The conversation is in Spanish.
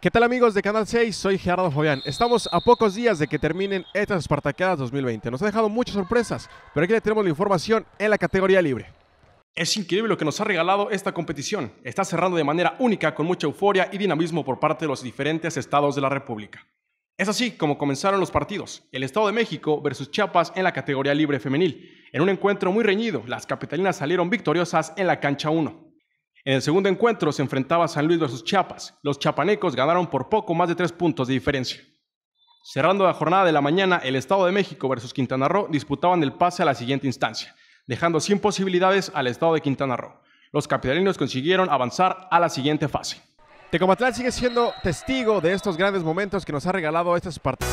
¿Qué tal amigos de Canal 6? Soy Gerardo Fabián. Estamos a pocos días de que terminen estas Espartacadas 2020. Nos ha dejado muchas sorpresas, pero aquí le tenemos la información en la categoría libre. Es increíble lo que nos ha regalado esta competición. Está cerrando de manera única con mucha euforia y dinamismo por parte de los diferentes estados de la República. Es así como comenzaron los partidos. El Estado de México versus Chiapas en la categoría libre femenil. En un encuentro muy reñido, las capitalinas salieron victoriosas en la cancha 1. En el segundo encuentro se enfrentaba San Luis versus Chiapas. Los chapanecos ganaron por poco más de tres puntos de diferencia. Cerrando la jornada de la mañana, el Estado de México versus Quintana Roo disputaban el pase a la siguiente instancia, dejando sin posibilidades al Estado de Quintana Roo. Los capitalinos consiguieron avanzar a la siguiente fase. Tecomatlán sigue siendo testigo de estos grandes momentos que nos ha regalado este partido.